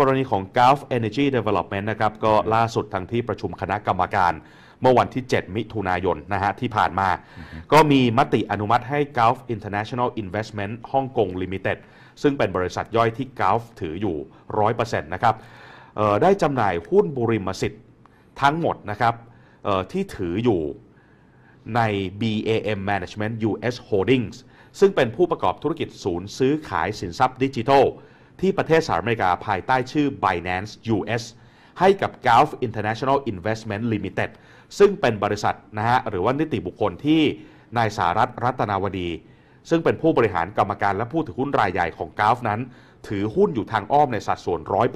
กรณีของ Gulf Energy Development นะครับก็ล่าสุดทางที่ประชุมคณะกรรมการ เมื่อวันที่ 7 มิถุนายนนะฮะที่ผ่านมา ก็มีมติอนุมัติให้ Gulf International Investment ฮ่องกง Limited ซึ่งเป็นบริษัทย่อยที่ Gulf ถืออยู่ 100%นะครับได้จำหน่ายหุ้นบุริมสิทธิ์ทั้งหมดนะครับที่ถืออยู่ใน BAM Management US Holdings ซึ่งเป็นผู้ประกอบธุรกิจศูนย์ซื้อขายสินทรัพย์ดิจิทัลที่ประเทศสหรัฐอเมริกาภายใต้ชื่อ Binance US ให้กับ Gulf International Investment Limited ซึ่งเป็นบริษัทนะฮะหรือว่า นิติบุคคลที่นายสารัตรัตนาวดี ซึ่งเป็นผู้บริหารกรรมการและผู้ถือหุ้นรายใหญ่ของ Gulf นั้น ถือหุ้นอยู่ทางอ้อมในสัดส่วน 100%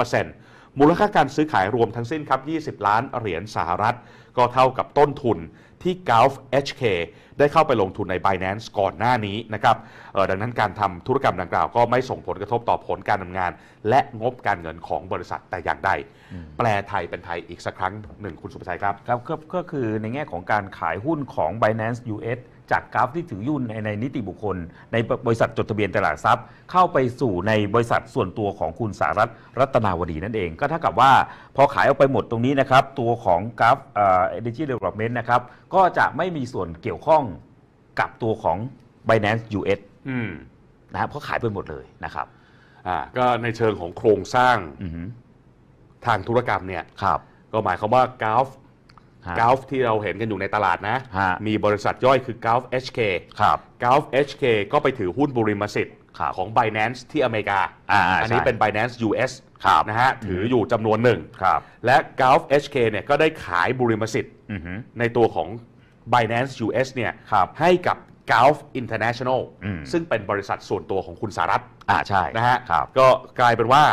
เมูลค่าการซื้อขายรวมทั้งสิ้นครับ 20 ล้านเหรียญสหรัฐก็เท่ากับต้นทุนที่ Gulf HK ได้เข้าไปลงทุนใน Binance ก่อนหน้านี้นะครับดังนั้นการทำธุรกรรมดังกล่าวก็ไม่ส่งผลกระทบต่อผลการดำเนินงาน และงบการเงินของบริษัทแต่อย่างใด แปลไทยเป็นไทยอีกสักครั้งหนึ่งคุณสุภชัยครับครับ ก็คือในแง่ของการขายหุ้นของ Binance US จากกราฟที่ถือยุ่นในในนิติบุคคล ในบริษัทจดทะเบียนตลาดทรัพย์ เข้าไปสู่ในบริษัทส่วนตัวของคุณสารัตรัตนาวดีนั่นเอง ก็เท่ากับว่าพอขายออกไปหมดตรงนี้นะครับ ตัวของกราฟเอเนจีเดเวล็อปเมนต์นะครับก็จะไม่มีส่วนเกี่ยวข้องกับตัวของ Binance US นะครับเพราะขายไปหมดเลยนะครับก็ในเชิงของโครงสร้างทางธุรกรรมเนี่ยครับก็หมายความว่ากราฟกาฟที่เราเห็นกันอยู่ในตลาดนะมีบริษัทย่อยคือกาฟ HK ครับกาฟ HK ก็ไปถือหุ้นบุริมสิทธิ์ของ Binance ที่อเมริกา อันนี้เป็น Binance US นะฮะ ถืออยู่จำนวนหนึ่ง และกาฟ HK เนี่ยก็ได้ขายบุริมสิทธิ์ในตัวของ Binance US เนี่ยให้กับ Gulf International ซึ่งเป็นบริษัทส่วนตัวของคุณสารัตอ่าใช่ นะฮะ ก็กลายเป็นว่า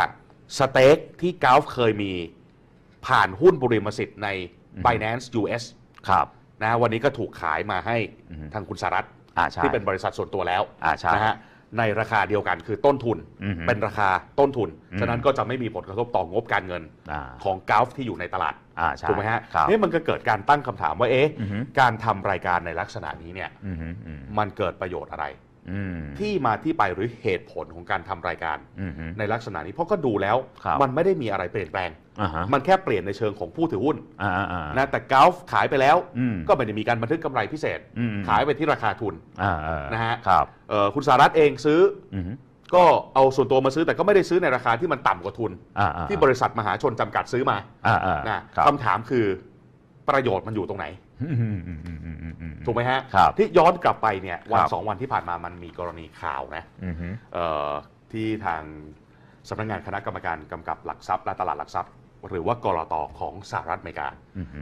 สเต็กที่ g u ลฟเคยมีผ่านหุ้นบริมสิทธิ์ในบีนแนนซ US ครับนะวันนี้ก็ถูกขายมาให้ทางคุณสารัตที่เป็นบริษัทส่วนตัวแล้วนะฮะในราคาเดียวกันคือต้นทุน เป็นราคาต้นทุน ฉะนั้นก็จะไม่มีผลกระทบต่องบการเงินของกาฟ ที่อยู่ในตลาดถูกไหมฮะนี่มันก็เกิดการตั้งคำถามว่าเอ๊ะการทำรายการในลักษณะนี้เนี่ยมันเกิดประโยชน์อะไรที่มาที่ไปหรือเหตุผลของการทำรายการในลักษณะนี้ เพราะก็ดูแล้วมันไม่ได้มีอะไรเปลี่ยนแปลงมันแค่เปลี่ยนในเชิงของผู้ถือหุ้นนะแต่กอล์ฟขายไปแล้ว ก็ไม่ได้มีการบันทึกกำไรพิเศษขายไปที่ราคาทุนนะฮะคุณสารัตเองซื้อก็เอาส่วนตัวมาซื้อแต่ก็ไม่ได้ซื้อในราคาที่มันต่ำกว่าทุน ที่บริษัทมหาชนจำกัดซื้อมาคำถามคือประโยชน์มันอยู่ตรงไหนถูกไหมฮะ ที่ย้อนกลับไปเนี่ยวันสองวันที่ผ่านมามันมีกรณีข่าวนะที่ทางสำนักงานคณะกรรมการกำกับหลักทรัพย์ และตลาดหลักทรัพย์ หรือว่ากรอตของสหรัฐอเมริกา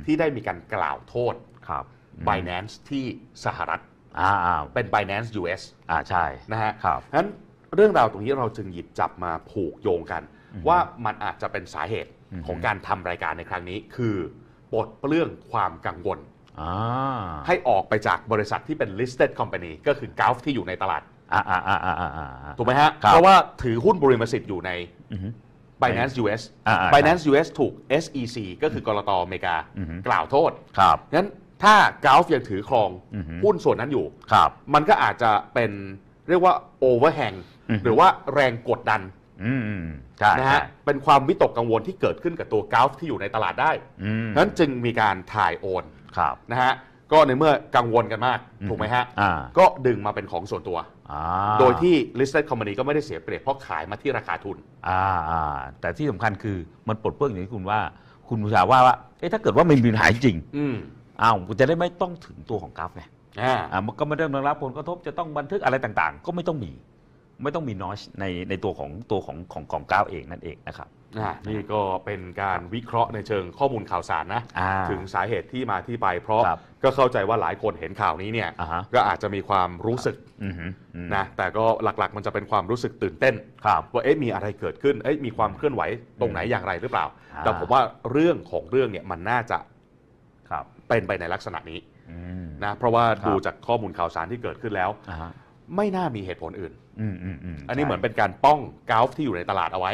ที่ได้มีการกล่าวโทษครับอ Binance ที่สหรัฐอ่าเป็น Binance US อ่าใช่ นะฮะครับงนั้นเรื่องราวตรงนี้เราจึงหยิบจับมาผูกโยงกัน ว่ามันอาจจะเป็นสาเหตุของการทำรายการในครั้งนี้คือปลดเปลื้องความกังวลให้ออกไปจากบริษัทที่เป็น listed company ก็คือกาฟที่อยู่ในตลาดถูกไหมฮะ เพราะว่าถือหุ้นบริมสิทธิ์อยู่ใน Binance US Binance US ถูก SEC ก็คือกรตอเมริกา กล่าวโทษงั้นถ้ากาฟยังถือครองหุ้นส่วนนั้นอยู่ มันก็อาจจะเป็นเรียกว่า overhang หรือว่าแรงกดดันนะฮะ เป็นความวิตกกังวลที่เกิดขึ้นกับตัวกาฟ ที่อยู่ในตลาดได้ นั้นจึงมีการถ่ายโอนครับนะฮะก็ในเมื่อกังวลกันมาก ถูกไหมฮะก็ดึงมาเป็นของส่วนตัว โดยที่ listed company ก็ไม่ได้เสียเปรียบเพราะขายมาที่ราคาทุน อ่าแต่ที่สำคัญคือมันปลดเปลื้องอย่างที่คุณว่า คุณบูชาว่าว่าถ้าเกิดว่ามันมีหายจริงอ้าวคุณจะได้ไม่ต้องถึงตัวของกราฟไงอ่ามันก็ไม่ต้องรับผลกระทบจะต้องบันทึกอะไรต่างๆ ก็ไม่ต้องมี ไม่ต้องมีนอชในในตัวของตัวของของของกราฟเองนั่นเองนะครับนี่ก็เป็นการวิเคราะห์ในเชิงข้อมูลข่าวสารนะถึงสาเหตุที่มาที่ไปเพราะก็เข้าใจว่าหลายคนเห็นข่าวนี้เนี่ย ก็อาจจะมีความรู้สึกนะแต่ก็หลักๆมันจะเป็นความรู้สึกตื่นเต้นว่าเอ๊ะมีอะไรเกิดขึ้น เอ๊ะมีความเคลื่อนไหวตรงไหนอย่างไรหรือเปล่า แต่ผมว่าเรื่องของเรื่องเนี่ยมันน่าจะเป็นไปในลักษณะนี้นะ เพราะว่าดูจากข้อมูลข่าวสารที่เกิดขึ้นแล้วไม่น่ามีเหตุผลอื่น อันนี้เหมือนเป็นการป้องกาฟ ที่อยู่ในตลาดเอาไว้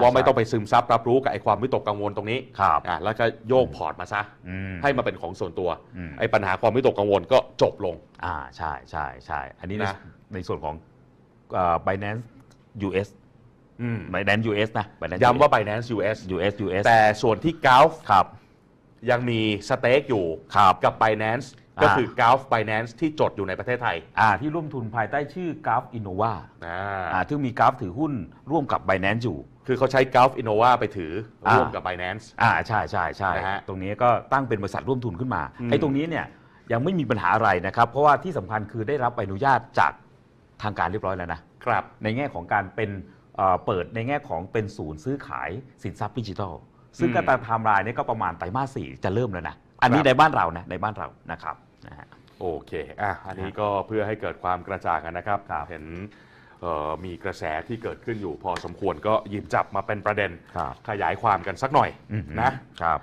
ว่าไม่ต้องไปซึมซับรับรู้กับไอ้ความวิตกกังวลตรงนี้ ครับแล้วก็โยกพอร์ตมาซะ ให้มาเป็นของส่วนตัว ไอ้ปัญหาความวิตกกังวลก็จบลง อ่า ใช่ใช่ใช่อันนี้นะ ในส่วนของแอนอ Binance US อน n ์ยูเอสนะำว่าบีแย้ำว่า Binance US US US แต่ส่วนที่กาฟครับ ยังมีสเต็กอยู่คับกับ Binance ก็คือ Gulf Finance ที่จดอยู่ในประเทศไทยอ่าที่ร่วมทุนภายใต้ชื่อ Gulf Innova อ่าทีซึ่งมี Gulf ถือหุ้นร่วมกับ Binance อยู่ คือเขาใช้ Gulf Innova ไปถืออร่วมกับ Binance อ่าใช่ใช่ใช่นะฮะตรงนี้ก็ตั้งเป็นบริษัทร่วมทุนขึ้นมา ไอ้ตรงนี้เนี่ยยังไม่มีปัญหาอะไรนะครับ เพราะว่าที่สำคัญคือได้รับอนุญาตจากทางการเรียบร้อยแล้วนะ ครับในแง่ของการเป็นเปิดในแง่ของเป็นศูนย์ซื้อขายสินทรัพย์ดิจิทัลซึ่งการตามไทม์ไลน์นี่ก็ประมาณไตรมาสสี่จะเริ่มแล้วนะอันนี้ในบ้านเรานะในบ้านเรานะครับนะฮะโอเค อ่ะอันนี้ก็เพื่อให้เกิดความกระจ่างนะครับ เห็นมีกระแสที่เกิดขึ้นอยู่พอสมควรก็หยิบจับมาเป็นประเด็น ขยายความกันสักหน่อยนะครับ